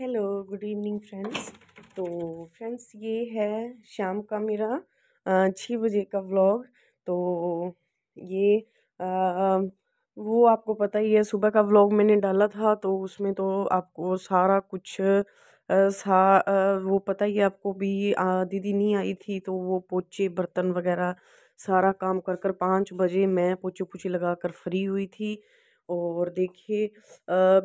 hello good evening friends तो friends ये है शाम का मेरा छः बजे का व्लॉग तो ये आ, वो आपको पता ही है सुबह का व्लॉग मैंने डाला था तो उसमें तो आपको सारा कुछ सा वो पता ही आपको भी आ, दीदी नहीं आई थी तो वो पोचे बर्तन वगैरह सारा काम कर कर पाँच बजे मैं पोचे पोछे लगा कर फ्री हुई थी और देखिए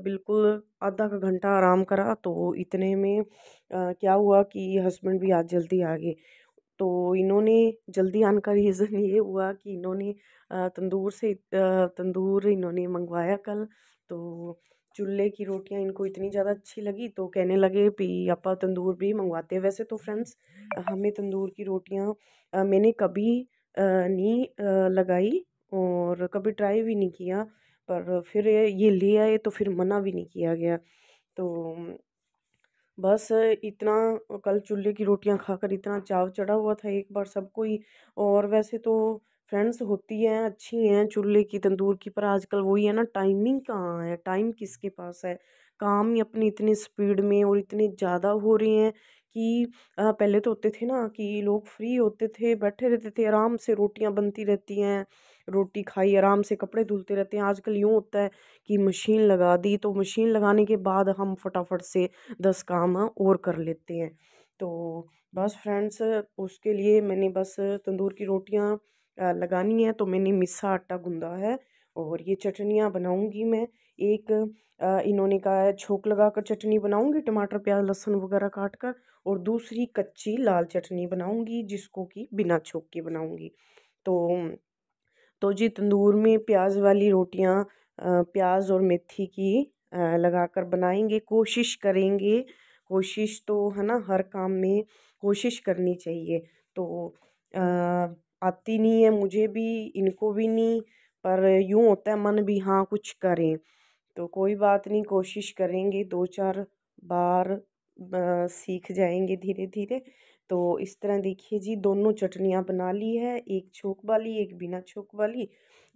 बिल्कुल आधा का घंटा आराम करा तो इतने में क्या हुआ कि हस्बैंड भी आज जल्दी आ गए तो इन्होंने जल्दी आने का रीज़न ये हुआ कि इन्होंने तंदूर से तंदूर इन्होंने मंगवाया कल तो चूल्हे की रोटियां इनको इतनी ज़्यादा अच्छी लगी तो कहने लगे भी आप तंदूर भी मंगवाते हैं वैसे तो फ्रेंड्स हमें तंदूर की रोटियां मैंने कभी नहीं लगाई और कभी ट्राई भी नहीं किया पर फिर ये ले आए तो फिर मना भी नहीं किया गया तो बस इतना कल चूल्हे की रोटियां खाकर इतना चाव चढ़ा हुआ था एक बार सबको ही और वैसे तो फ्रेंड्स होती हैं अच्छी हैं चूल्हे की तंदूर की पर आजकल वही है ना टाइमिंग कहाँ है टाइम किसके पास है काम ही अपने इतने स्पीड में और इतने ज़्यादा हो रहे हैं कि पहले तो होते थे ना कि लोग फ्री होते थे बैठे रहते थे आराम से रोटियां बनती रहती हैं रोटी खाई आराम से कपड़े धुलते रहते हैं आजकल यूँ होता है कि मशीन लगा दी तो मशीन लगाने के बाद हम फटाफट से दस काम और कर लेते हैं तो बस फ्रेंड्स उसके लिए मैंने बस तंदूर की रोटियाँ लगानी है तो मैंने मिस्सा आटा गूँधा है और ये चटनियाँ बनाऊँगी मैं एक इन्होंने कहा है छोंक लगा कर चटनी बनाऊँगी टमाटर प्याज लहसुन वगैरह काट कर और दूसरी कच्ची लाल चटनी बनाऊँगी जिसको कि बिना छोंक के बनाऊँगी तो तो जी तंदूर में प्याज वाली रोटियां प्याज और मेथी की लगाकर बनाएंगे कोशिश करेंगे कोशिश तो है ना हर काम में कोशिश करनी चाहिए तो आती नहीं है मुझे भी इनको भी नहीं पर यूँ होता है मन भी हाँ कुछ करें तो कोई बात नहीं कोशिश करेंगे दो चार बार सीख जाएंगे धीरे धीरे तो इस तरह देखिए जी दोनों चटनियाँ बना ली है एक छोंक वाली एक बिना छोंक वाली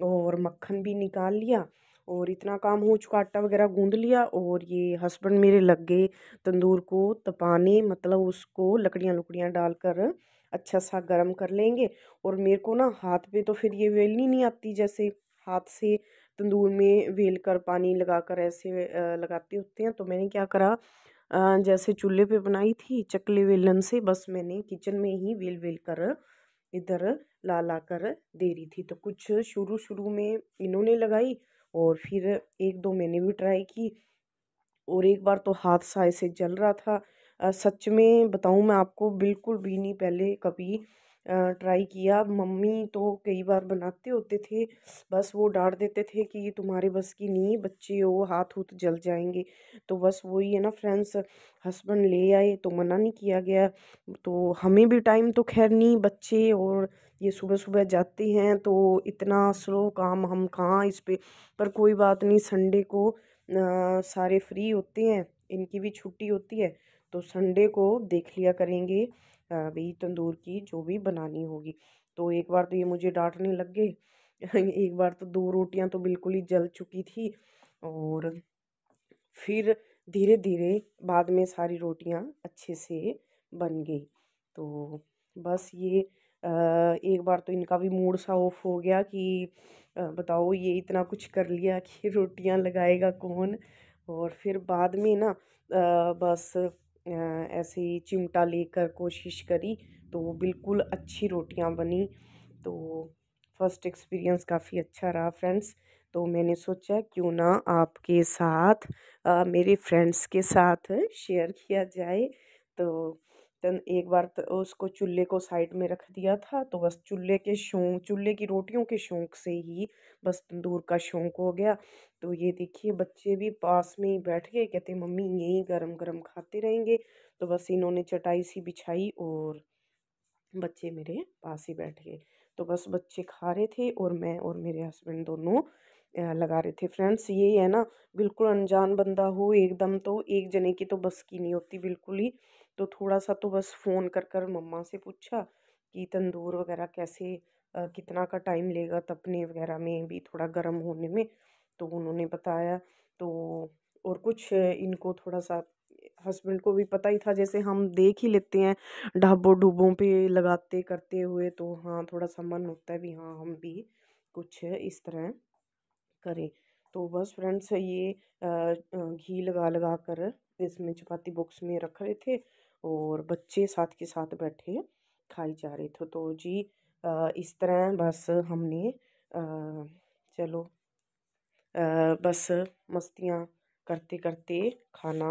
और मक्खन भी निकाल लिया और इतना काम हो चुका आटा वगैरह गूंद लिया और ये हस्बैंड मेरे लग गए तंदूर को तपाने मतलब उसको लकड़ियाँ लुकड़ियाँ डालकर अच्छा सा गर्म कर लेंगे और मेरे को ना हाथ पे तो फिर ये वेलनी नहीं आती जैसे हाथ से तंदूर में वेल कर पानी लगा कर ऐसे लगाते होते हैं तो मैंने क्या करा जैसे चूल्हे पे बनाई थी चकले वेलन से बस मैंने किचन में ही वेल वेल कर इधर ला ला कर दे रही थी तो कुछ शुरू शुरू में इन्होंने लगाई और फिर एक दो मैंने भी ट्राई की और एक बार तो हाथ साय से जल रहा था सच में बताऊँ मैं आपको बिल्कुल भी नहीं पहले कभी ट्राई किया मम्मी तो कई बार बनाते होते थे बस वो डांट देते थे कि ये तुम्हारे बस की नहीं है बच्चे हो हाथ हूथ जल जाएंगे तो बस वही है ना फ्रेंड्स हस्बैंड ले आए तो मना नहीं किया गया तो हमें भी टाइम तो खैर नहीं बच्चे और ये सुबह सुबह जाते हैं तो इतना स्लो काम हम कहाँ इस पर पर कोई बात नहीं संडे को आ, सारे फ्री होते हैं इनकी भी छुट्टी होती है तो संडे को देख लिया करेंगे अभी तंदूर की जो भी बनानी होगी तो एक बार तो ये मुझे डांटने लग गए एक बार तो दो रोटियां तो बिल्कुल ही जल चुकी थी और फिर धीरे धीरे बाद में सारी रोटियां अच्छे से बन गई तो बस ये एक बार तो इनका भी मूड सा ऑफ हो गया कि बताओ ये इतना कुछ कर लिया कि रोटियां लगाएगा कौन और फिर बाद में ना बस ऐसे चिमटा लेकर कोशिश करी तो बिल्कुल अच्छी रोटियां बनी तो फर्स्ट एक्सपीरियंस काफ़ी अच्छा रहा फ्रेंड्स तो मैंने सोचा क्यों ना आपके साथ आ, मेरे फ्रेंड्स के साथ शेयर किया जाए तो तन एक बार उसको चूल्हे को साइड में रख दिया था तो बस चूल्हे के शौक चूल्हे की रोटियों के शौक से ही बस तंदूर का शौक हो गया तो ये देखिए बच्चे भी पास में ही बैठ गए कहते मम्मी यहीं गरम गरम खाते रहेंगे तो बस इन्होंने चटाई सी बिछाई और बच्चे मेरे पास ही बैठ गए तो बस बच्चे खा रहे थे और मैं और मेरे हस्बैंड दोनों लगा रहे थे फ्रेंड्स ये है ना बिल्कुल अनजान बंदा हो एकदम तो एक जने की तो बस की नहीं होती बिल्कुल ही तो थोड़ा सा तो बस फ़ोन कर कर मम्मा से पूछा कि तंदूर वगैरह कैसे कितना का टाइम लेगा तपने वगैरह में भी थोड़ा गर्म होने में तो उन्होंने बताया तो और कुछ इनको थोड़ा सा हस्बैंड को भी पता ही था जैसे हम देख ही लेते हैं ढाबों डूबों पे लगाते करते हुए तो हाँ थोड़ा सा मन होता है भी हाँ हम भी कुछ इस तरह करें तो बस फ्रेंड्स ये घी लगा लगा कर इसमें चपाती बॉक्स में रख रहे थे और बच्चे साथ के साथ बैठे खाई जा रहे थे तो जी इस तरह बस हमने चलो बस मस्तियाँ करते करते खाना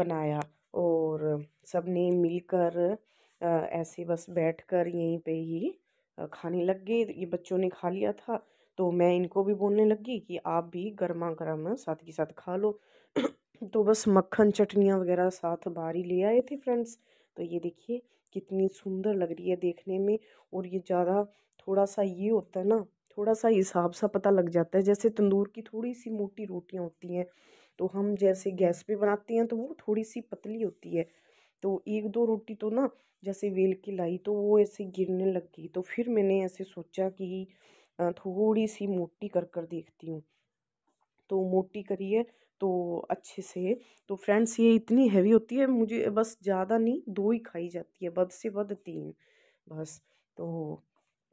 बनाया और सब ने मिलकर ऐसे बस बैठकर यहीं पे ही खाने लग गए ये बच्चों ने खा लिया था तो मैं इनको भी बोलने लगी कि आप भी गर्मा गर्म साथ के साथ खा लो तो बस मक्खन चटनियाँ वगैरह साथ बारी ले आए थे फ्रेंड्स तो ये देखिए कितनी सुंदर लग रही है देखने में और ये ज़्यादा थोड़ा सा ये होता है ना थोड़ा सा हिसाब सा पता लग जाता है जैसे तंदूर की थोड़ी सी मोटी रोटियाँ होती हैं तो हम जैसे गैस पे बनाते हैं तो वो थोड़ी सी पतली होती है तो एक दो रोटी तो ना जैसे वेल के लाई तो वो ऐसे गिरने लग गई तो फिर मैंने ऐसे सोचा कि थोड़ी सी मोटी कर कर देखती हूँ तो मोटी करिए तो अच्छे से तो फ्रेंड्स ये इतनी हैवी होती है मुझे बस ज़्यादा नहीं दो ही खाई जाती है बद से बद तीन बस तो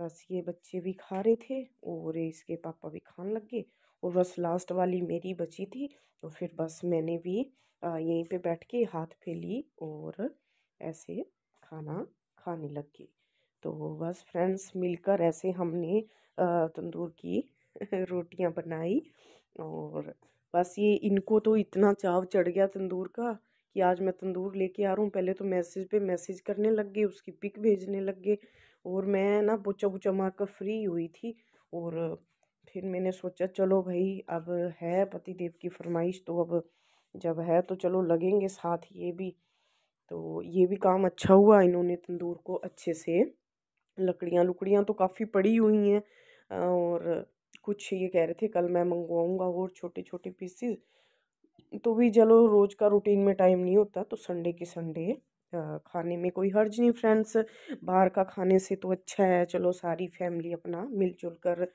बस ये बच्चे भी खा रहे थे और इसके पापा भी खाने लग गए और बस लास्ट वाली मेरी बची थी तो फिर बस मैंने भी यहीं पे बैठ के हाथ फैली और ऐसे खाना खाने लग गई तो बस फ्रेंड्स मिलकर ऐसे हमने तंदूर की रोटियां बनाई और बस ये इनको तो इतना चाव चढ़ गया तंदूर का कि आज मैं तंदूर लेके आ रहा हूँ पहले तो मैसेज पे मैसेज करने लग गए उसकी पिक भेजने लग गए और मैं ना बुचा बुचा मार कर फ्री हुई थी और फिर मैंने सोचा चलो भाई अब है पति देव की फरमाइश तो अब जब है तो चलो लगेंगे साथ ये भी तो ये भी काम अच्छा हुआ इन्होंने तंदूर को अच्छे से लकड़ियाँ लुकड़ियाँ तो काफ़ी पड़ी हुई हैं और कुछ ये कह रहे थे कल मैं मंगवाऊँगा और छोटे छोटे पीसेस तो भी चलो रोज़ का रूटीन में टाइम नहीं होता तो संडे के संडे खाने में कोई हर्ज नहीं फ्रेंड्स बाहर का खाने से तो अच्छा है चलो सारी फैमिली अपना मिलजुल कर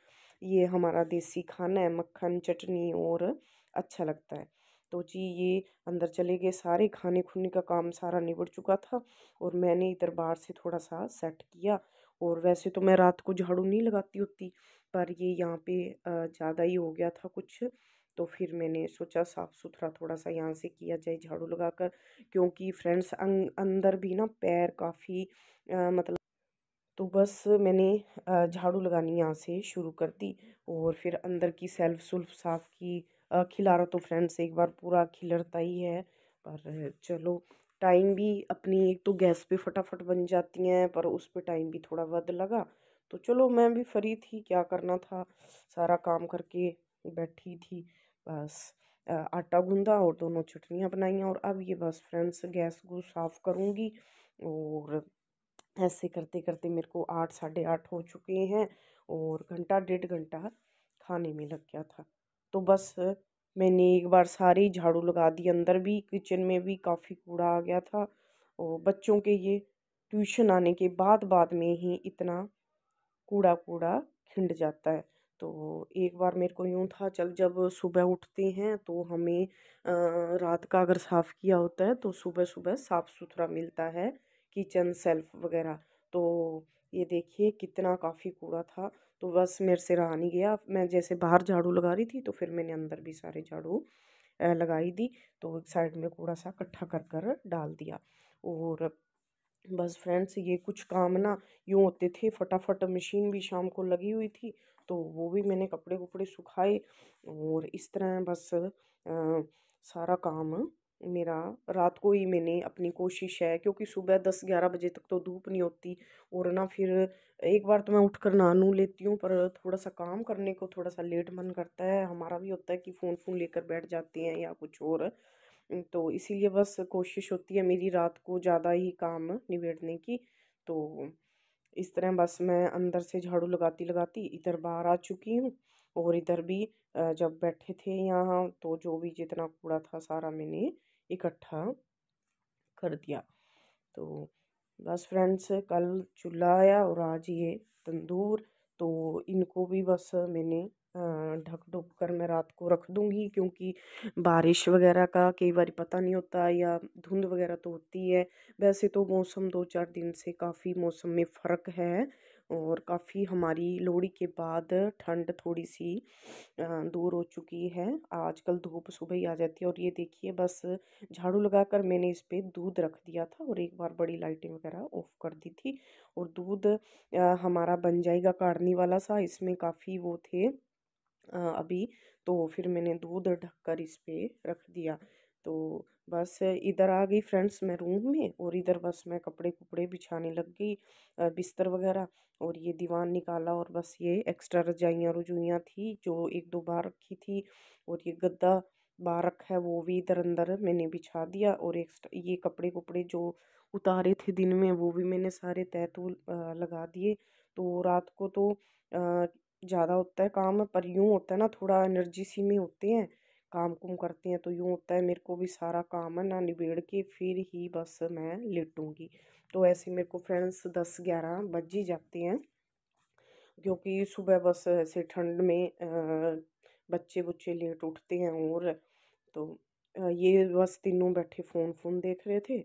ये हमारा देसी खाना है मक्खन चटनी और अच्छा लगता है तो जी ये अंदर चले गए सारे खाने खुने का काम सारा निबड़ चुका था और मैंने इधर बाहर से थोड़ा सा सेट किया और वैसे तो मैं रात को झाड़ू नहीं लगाती होती पर ये यहाँ पे ज़्यादा ही हो गया था कुछ तो फिर मैंने सोचा साफ़ सुथरा थोड़ा सा यहाँ से किया जाए झाड़ू लगाकर क्योंकि फ्रेंड्स अं, अंदर भी ना पैर काफ़ी मतलब तो बस मैंने झाड़ू लगानी यहाँ से शुरू कर दी और फिर अंदर की सेल्फ सुल्फ साफ़ की खिलारा तो फ्रेंड्स एक बार पूरा खिलरता ही है पर चलो टाइम भी अपनी एक तो गैस पे फटाफट बन जाती हैं पर उस पर टाइम भी थोड़ा वध लगा तो चलो मैं भी फ्री थी क्या करना था सारा काम करके बैठी थी बस आटा गूंदा और दोनों चटनियाँ बनाई और अब ये बस फ्रेंड्स गैस को साफ़ करूँगी और ऐसे करते करते मेरे को आठ साढ़े आठ हो चुके हैं और घंटा डेढ़ घंटा खाने में लग गया था तो बस मैंने एक बार सारे झाड़ू लगा दिए अंदर भी किचन में भी काफ़ी कूड़ा आ गया था और बच्चों के ये ट्यूशन आने के बाद बाद में ही इतना कूड़ा कूड़ा खिंड जाता है तो एक बार मेरे को यूँ था चल जब सुबह उठते हैं तो हमें रात का अगर साफ़ किया होता है तो सुबह सुबह साफ़ सुथरा मिलता है किचन सेल्फ वगैरह तो ये देखिए कितना काफ़ी कूड़ा था तो बस मेरे से रहा नहीं गया मैं जैसे बाहर झाड़ू लगा रही थी तो फिर मैंने अंदर भी सारे झाड़ू लगाई दी तो एक साइड में कूड़ा सा इकट्ठा कर कर डाल दिया और बस फ्रेंड्स ये कुछ काम ना यूँ होते थे फटाफट मशीन भी शाम को लगी हुई थी तो वो भी मैंने कपड़े कुपड़े सुखाए और इस तरह बस आ, सारा काम मेरा रात को ही मैंने अपनी कोशिश है क्योंकि सुबह दस ग्यारह बजे तक तो धूप नहीं होती और ना फिर एक बार तो मैं उठ कर नू लेती हूँ पर थोड़ा सा काम करने को थोड़ा सा लेट मन करता है हमारा भी होता है कि फ़ोन फ़ोन लेकर बैठ जाते हैं या कुछ और तो इसीलिए बस कोशिश होती है मेरी रात को ज़्यादा ही काम निबेड़ने की तो इस तरह बस मैं अंदर से झाड़ू लगाती लगाती इधर बाहर आ चुकी हूँ और इधर भी जब बैठे थे यहाँ तो जो भी जितना कूड़ा था सारा मैंने इकट्ठा कर दिया तो बस फ्रेंड्स कल चूल्हा आया और आज ये तंदूर तो इनको भी बस मैंने ढक ढुक कर मैं रात को रख दूँगी क्योंकि बारिश वगैरह का कई बार पता नहीं होता या धुंध वगैरह तो होती है वैसे तो मौसम दो चार दिन से काफ़ी मौसम में फ़र्क है और काफ़ी हमारी लोहड़ी के बाद ठंड थोड़ी सी दूर हो चुकी है आजकल धूप सुबह ही आ जाती है और ये देखिए बस झाड़ू लगाकर मैंने इस पर दूध रख दिया था और एक बार बड़ी लाइटें वगैरह ऑफ कर दी थी और दूध हमारा बन जाएगा काढ़नी वाला सा इसमें काफ़ी वो थे अभी तो फिर मैंने दूध ढककर इस पर रख दिया तो बस इधर आ गई फ्रेंड्स मैं रूम में और इधर बस मैं कपड़े कुपड़े बिछाने लग गई बिस्तर वगैरह और ये दीवान निकाला और बस ये एक्स्ट्रा रजाइयाँ रजुइयाँ थी जो एक दो बार रखी थी और ये गद्दा बार रखा है वो भी इधर अंदर मैंने बिछा दिया और एक्स्ट्रा ये कपड़े कुपड़े जो उतारे थे दिन में वो भी मैंने सारे तय तो लगा दिए तो रात को तो ज़्यादा होता है काम पर यूँ होता है ना थोड़ा एनर्जी सी में होते हैं काम कुम करती हैं तो यूँ होता है मेरे को भी सारा काम है ना निबेड़ के फिर ही बस मैं लेटूँगी तो ऐसे मेरे को फ्रेंड्स दस ग्यारह बज ही जाते हैं क्योंकि सुबह बस ऐसे ठंड में बच्चे बुच्चे लेट उठते हैं और तो ये बस तीनों बैठे फ़ोन फ़ोन देख रहे थे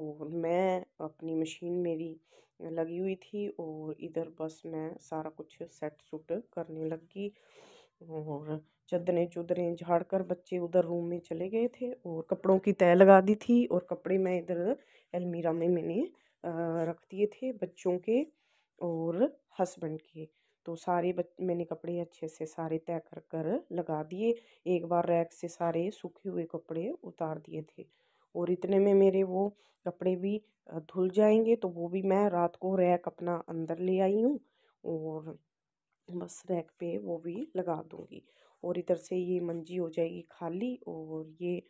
और मैं अपनी मशीन मेरी लगी हुई थी और इधर बस मैं सारा कुछ सेट सुट करने लगी और चदरें चुदरें झाड़ कर बच्चे उधर रूम में चले गए थे और कपड़ों की तय लगा दी थी और कपड़े मैं इधर अलमीरा में मैंने रख दिए थे बच्चों के और हस्बैंड के तो सारे बच मैंने कपड़े अच्छे से सारे तय कर कर लगा दिए एक बार रैक से सारे सूखे हुए कपड़े उतार दिए थे और इतने में मेरे वो कपड़े भी धुल जाएंगे तो वो भी मैं रात को रैक अपना अंदर ले आई हूँ और बस रैक पे वो भी लगा दूँगी और इधर से ये मंजी हो जाएगी खाली और ये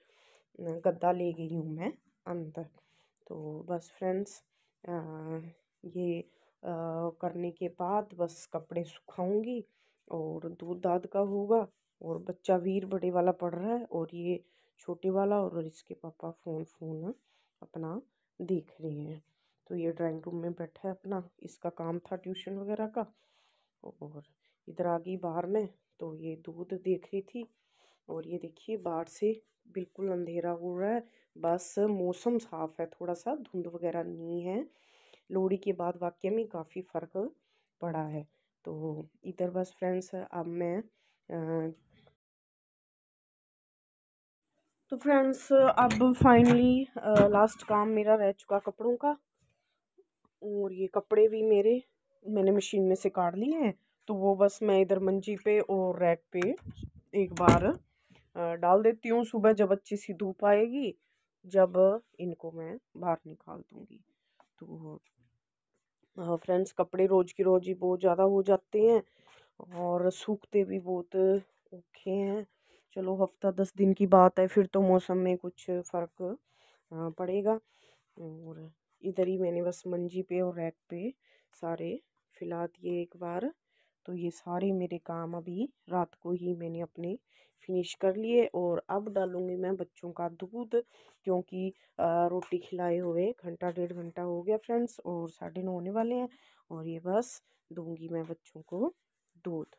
गद्दा ले गई हूँ मैं अंदर तो बस फ्रेंड्स ये आ, करने के बाद बस कपड़े सुखाऊंगी और दूध दाद का होगा और बच्चा वीर बड़े वाला पढ़ रहा है और ये छोटे वाला और इसके पापा फ़ोन फ़ोन अपना देख रहे हैं तो ये ड्राइंग रूम में बैठा है अपना इसका काम था ट्यूशन वगैरह का और इधर आ गई बाहर में तो ये दूध देख रही थी और ये देखिए बाहर से बिल्कुल अंधेरा हो रहा है बस मौसम साफ है थोड़ा सा धुंध वगैरह नहीं है लोहड़ी के बाद वाक्य में काफ़ी फ़र्क पड़ा है तो इधर बस फ्रेंड्स अब मैं आ, तो फ्रेंड्स अब फाइनली लास्ट काम मेरा रह चुका कपड़ों का और ये कपड़े भी मेरे मैंने मशीन में से काट लिए हैं तो वो बस मैं इधर मंजी पे और रैक पे एक बार डाल देती हूँ सुबह जब अच्छी सी धूप आएगी जब इनको मैं बाहर निकाल दूँगी तो फ्रेंड्स कपड़े रोज़ की रोज़ ही बहुत ज़्यादा हो जाते हैं और सूखते भी बहुत औखे हैं चलो हफ्ता दस दिन की बात है फिर तो मौसम में कुछ फ़र्क पड़ेगा और इधर ही मैंने बस मंजी पे और रैक पे सारे फिला दिए एक बार तो ये सारे मेरे काम अभी रात को ही मैंने अपने फिनिश कर लिए और अब डालूँगी मैं बच्चों का दूध क्योंकि रोटी खिलाए हुए घंटा डेढ़ घंटा हो गया फ्रेंड्स और साढ़े नौ होने वाले हैं और ये बस दूंगी मैं बच्चों को दूध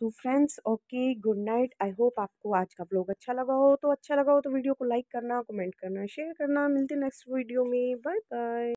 तो friends okay good night I hope आपको आज का ब्लॉग अच्छा लगा हो तो अच्छा लगा हो तो वीडियो को लाइक करना कमेंट करना शेयर करना मिलते नेक्स्ट वीडियो में बाय बाय